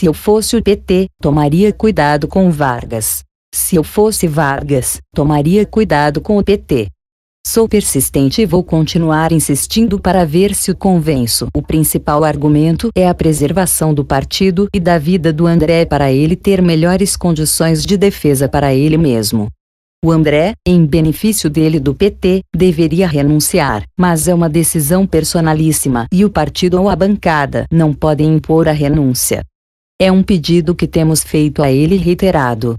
Se eu fosse o PT, tomaria cuidado com Vargas. Se eu fosse Vargas, tomaria cuidado com o PT. Sou persistente e vou continuar insistindo para ver se o convenço. O principal argumento é a preservação do partido e da vida do André para ele ter melhores condições de defesa para ele mesmo. O André, em benefício dele do PT, deveria renunciar, mas é uma decisão personalíssima e o partido ou a bancada não podem impor a renúncia. É um pedido que temos feito a ele reiterado.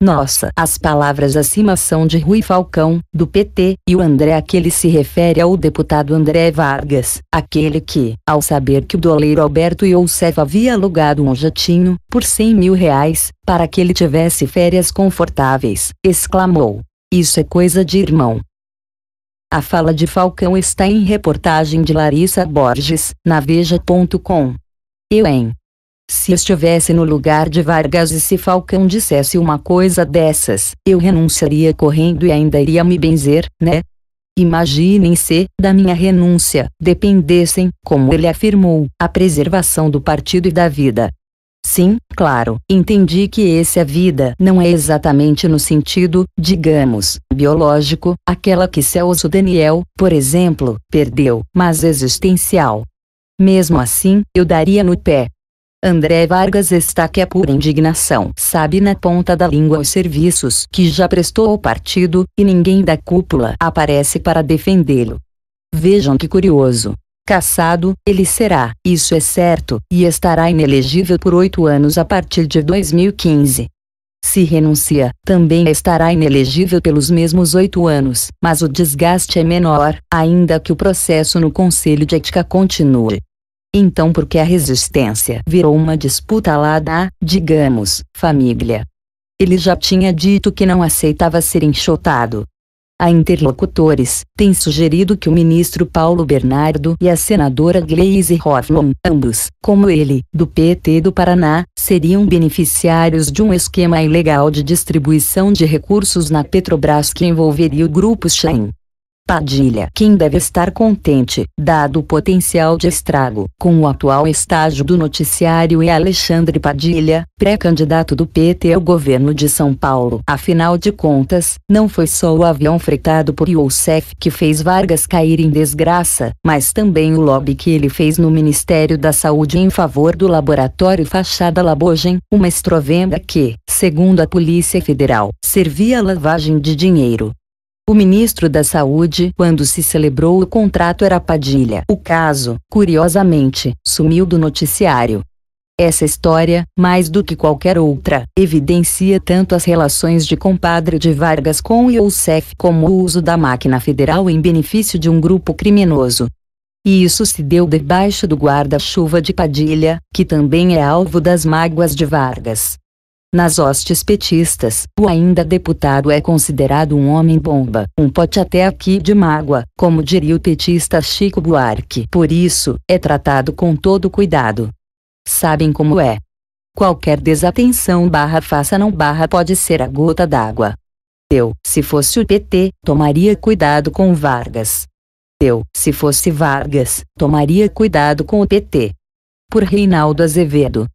Nossa, as palavras acima são de Rui Falcão, do PT, e o André a que ele se refere ao é deputado André Vargas, aquele que, ao saber que o doleiro Alberto Youssef havia alugado um jatinho, por 100 mil reais, para que ele tivesse férias confortáveis, exclamou. Isso é coisa de irmão. A fala de Falcão está em reportagem de Larissa Borges, na Veja.com. Eu em se estivesse no lugar de Vargas e se Falcão dissesse uma coisa dessas, eu renunciaria correndo e ainda iria me benzer, né? Imaginem se, da minha renúncia, dependessem, como ele afirmou, a preservação do partido e da vida. Sim, claro, entendi que esse a vida não é exatamente no sentido, digamos, biológico, aquela que Celso Daniel, por exemplo, perdeu, mas existencial. Mesmo assim, eu daria no pé, André Vargas está que é pura indignação. Sabe na ponta da língua os serviços que já prestou ao partido, e ninguém da cúpula aparece para defendê-lo. Vejam que curioso. Caçado, ele será, isso é certo, e estará inelegível por oito anos a partir de 2015. Se renuncia, também estará inelegível pelos mesmos oito anos, mas o desgaste é menor, ainda que o processo no Conselho de Ética continue. Então por que a resistência virou uma disputa lá da, digamos, família? Ele já tinha dito que não aceitava ser enxotado, a interlocutores, têm sugerido que o ministro Paulo Bernardo e a senadora Gleise Hoffmann, ambos, como ele, do PT do Paraná, seriam beneficiários de um esquema ilegal de distribuição de recursos na Petrobras que envolveria o grupo Shell. Padilha, quem deve estar contente, dado o potencial de estrago, com o atual estágio do noticiário é Alexandre Padilha, pré-candidato do PT ao governo de São Paulo. Afinal de contas, não foi só o avião fretado por Youssef que fez Vargas cair em desgraça, mas também o lobby que ele fez no Ministério da Saúde em favor do laboratório Fachada Labogen, uma estrovenda que, segundo a Polícia Federal, servia a lavagem de dinheiro. O ministro da Saúde, quando se celebrou o contrato, era Padilha. O caso, curiosamente, sumiu do noticiário. Essa história, mais do que qualquer outra, evidencia tanto as relações de compadre de Vargas com Youssef como o uso da máquina federal em benefício de um grupo criminoso. E isso se deu debaixo do guarda-chuva de Padilha, que também é alvo das mágoas de Vargas. Nas hostes petistas, o ainda deputado é considerado um homem-bomba, um pote até aqui de mágoa, como diria o petista Chico Buarque. Por isso, é tratado com todo cuidado. Sabem como é. Qualquer desatenção barra faça não barra pode ser a gota d'água. Eu, se fosse o PT, tomaria cuidado com Vargas. Eu, se fosse Vargas, tomaria cuidado com o PT. Por Reinaldo Azevedo.